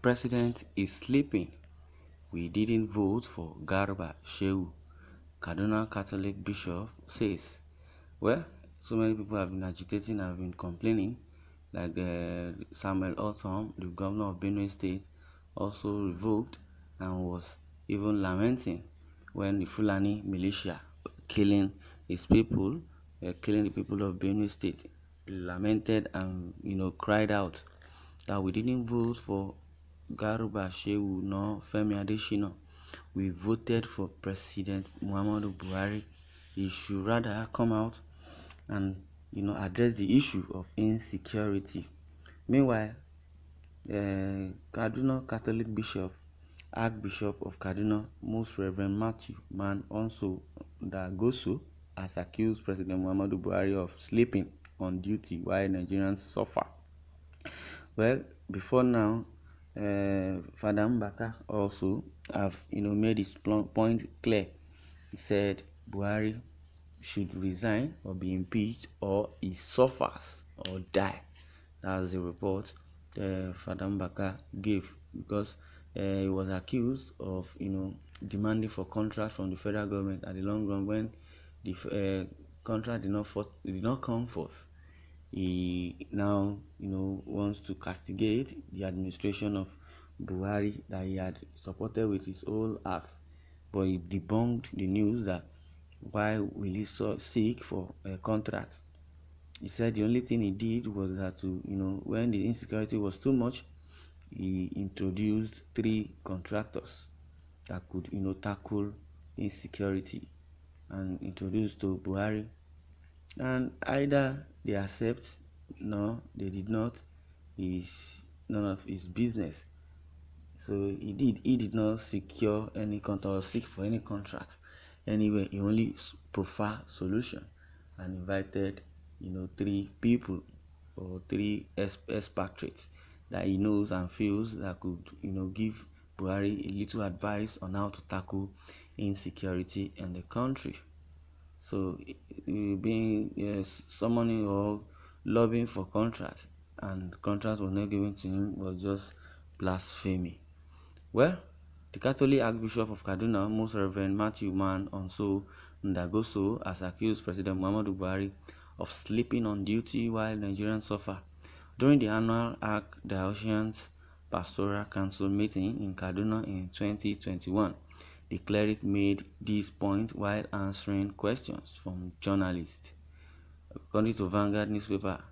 president is sleeping, we didn't vote for Garba Shehu, Kaduna Catholic bishop says. Well, so many people have been agitating, have been complaining, like uh, Samuel Otom, the governor of Benue State, also revoked and was even lamenting when the Fulani militia killing his people, uh, killing the people of Benue State, lamented and you know cried out that we didn't vote for Garba Shehu nor Femi Adesina, we voted for President Muhammadu Buhari, he should rather come out and you know address the issue of insecurity. Meanwhile, uh, Kaduna Catholic Bishop, Archbishop of Kaduna, Most Reverend Matthew Man also Dagoso has accused President Muhammadu Buhari of sleeping on duty while Nigerians suffer. Well, before now, uh, Father Mbaka also have you know made his point clear. He said Buhari should resign or be impeached or he suffers or die. That's the report uh, Father Mbaka gave because uh, he was accused of you know demanding for contracts from the federal government at the long run when the uh, contract did not, forth, did not come forth he now you know wants to castigate the administration of Buhari that he had supported with his whole heart but he debunked the news that why will he so seek for a contract he said the only thing he did was that to you know when the insecurity was too much he introduced three contractors that could you know tackle insecurity and introduced to Buhari And either they accept, no, they did not, is none of his business. So he did he did not secure any contract or seek for any contract. Anyway, he only prefer solution and invited you know three people or three expatriates that he knows and feels that could you know give Buhari a little advice on how to tackle insecurity in the country. So being yes, summoning or lobbying for contract and contract was not given to him was just blasphemy. Well, the Catholic Archbishop of Kaduna, Most Reverend Matthew Mann Onso Ndagoso, has accused President Muhammadu Buhari of sleeping on duty while Nigerians suffer during the annual Arc Diocesan's Pastoral Council meeting in Kaduna in 2021. The cleric made this point while answering questions from journalists. According to Vanguard newspaper,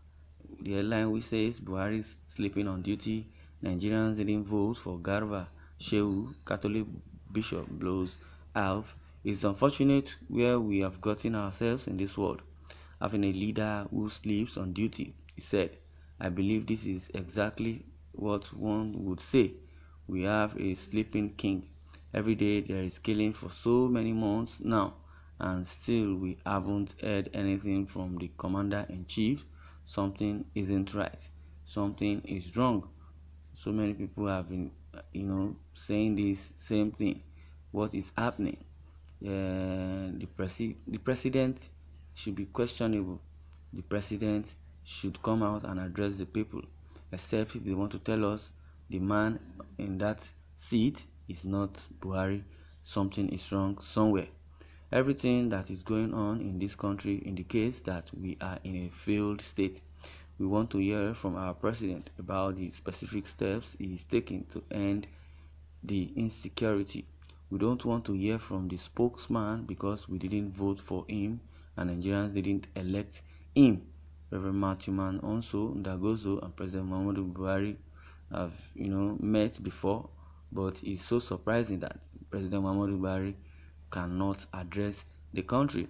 the headline which says Buhari is sleeping on duty, Nigerians didn't vote for Garba Shehu, Catholic bishop blows out. It's unfortunate where we have gotten ourselves in this world, having a leader who sleeps on duty, he said. I believe this is exactly what one would say. We have a sleeping king every day there is killing for so many months now and still we haven't heard anything from the commander in chief something isn't right something is wrong so many people have been you know saying this same thing what is happening uh, the presi- the president should be questionable the president should come out and address the people except if they want to tell us the man in that seat is not Buhari, something is wrong somewhere. Everything that is going on in this country indicates that we are in a failed state. We want to hear from our president about the specific steps he is taking to end the insecurity. We don't want to hear from the spokesman because we didn't vote for him and Nigerians didn't elect him. Reverend Matthew Man also, and President Muhammadu Buhari have you know met before but it's so surprising that President Muhammadu Buhari cannot address the country.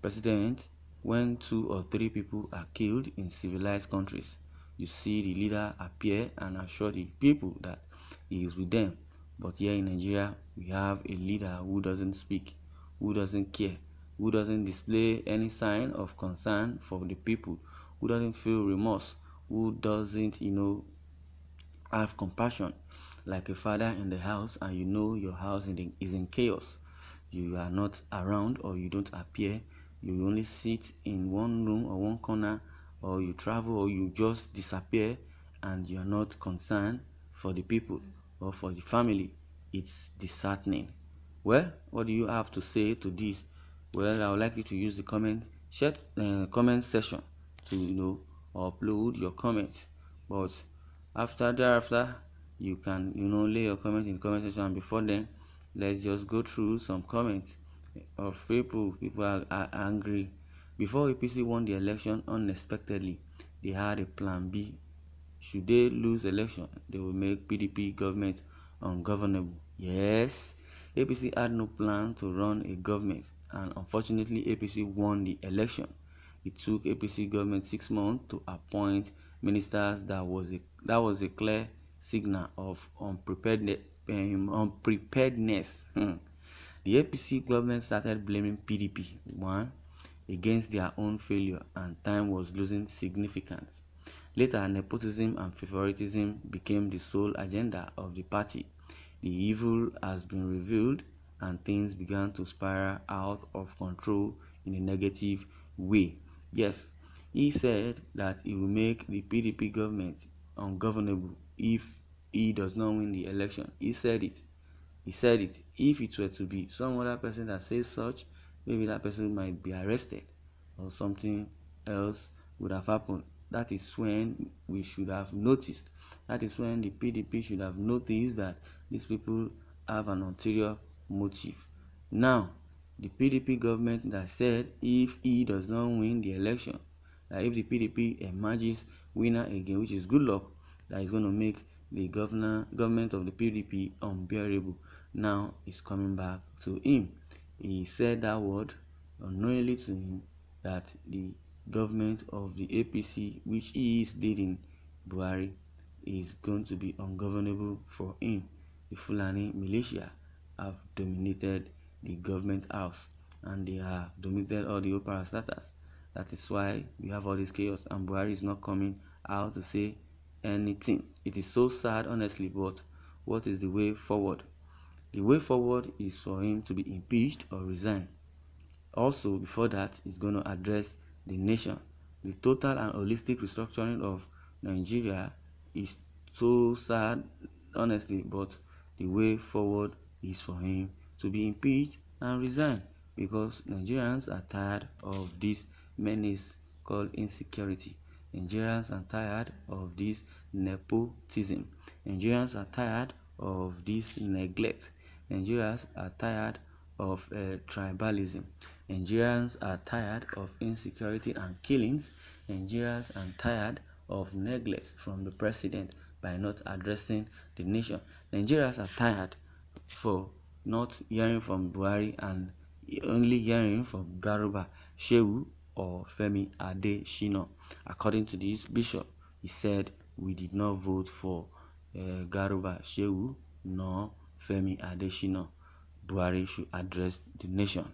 President, when two or three people are killed in civilized countries, you see the leader appear and assure the people that he is with them. But here in Nigeria, we have a leader who doesn't speak, who doesn't care, who doesn't display any sign of concern for the people, who doesn't feel remorse, who doesn't, you know, have compassion like a father in the house and you know your house is in chaos you are not around or you don't appear you only sit in one room or one corner or you travel or you just disappear and you're not concerned for the people or for the family it's disheartening well what do you have to say to this well i would like you to use the comment share uh, comment section to you know upload your comments but after thereafter you can you know lay your comment in the comment section and before then let's just go through some comments of people people are, are angry before apc won the election unexpectedly they had a plan b should they lose election they will make pdp government ungovernable yes apc had no plan to run a government and unfortunately apc won the election it took apc government six months to appoint ministers that was a that was a clear signal of unpreparedness. Um, unpreparedness. Hmm. The APC government started blaming PDP one against their own failure, and time was losing significance. Later, nepotism and favoritism became the sole agenda of the party. The evil has been revealed, and things began to spiral out of control in a negative way. Yes, he said that he will make the PDP government ungovernable if he does not win the election. He said it. He said it. If it were to be some other person that says such, maybe that person might be arrested or something else would have happened. That is when we should have noticed. That is when the PDP should have noticed that these people have an ulterior motive. Now, the PDP government that said if he does not win the election, that if the PDP emerges winner again, which is good luck, that is going to make the governor government of the PDP unbearable. Now is coming back to him. He said that word unknowingly to him that the government of the APC, which he is leading, Buhari, is going to be ungovernable for him. The Fulani militia have dominated the government house and they have dominated all the opera status. That is why we have all this chaos and Buhari is not coming out to say anything. It is so sad, honestly, but what is the way forward? The way forward is for him to be impeached or resign. Also, before that, he's going to address the nation. The total and holistic restructuring of Nigeria is so sad, honestly, but the way forward is for him to be impeached and resign because Nigerians are tired of this menace called insecurity. Nigerians are tired of this nepotism. Nigerians are tired of this neglect. Nigerians are tired of uh, tribalism. Nigerians are tired of insecurity and killings. Nigerians are tired of neglect from the president by not addressing the nation. Nigerians are tired for not hearing from Buhari and only hearing from Garuba, Shehu, or Femi Adesina. According to this bishop, he said, We did not vote for uh, Garuba Shehu nor Femi Adesina. Buhari should address the nation.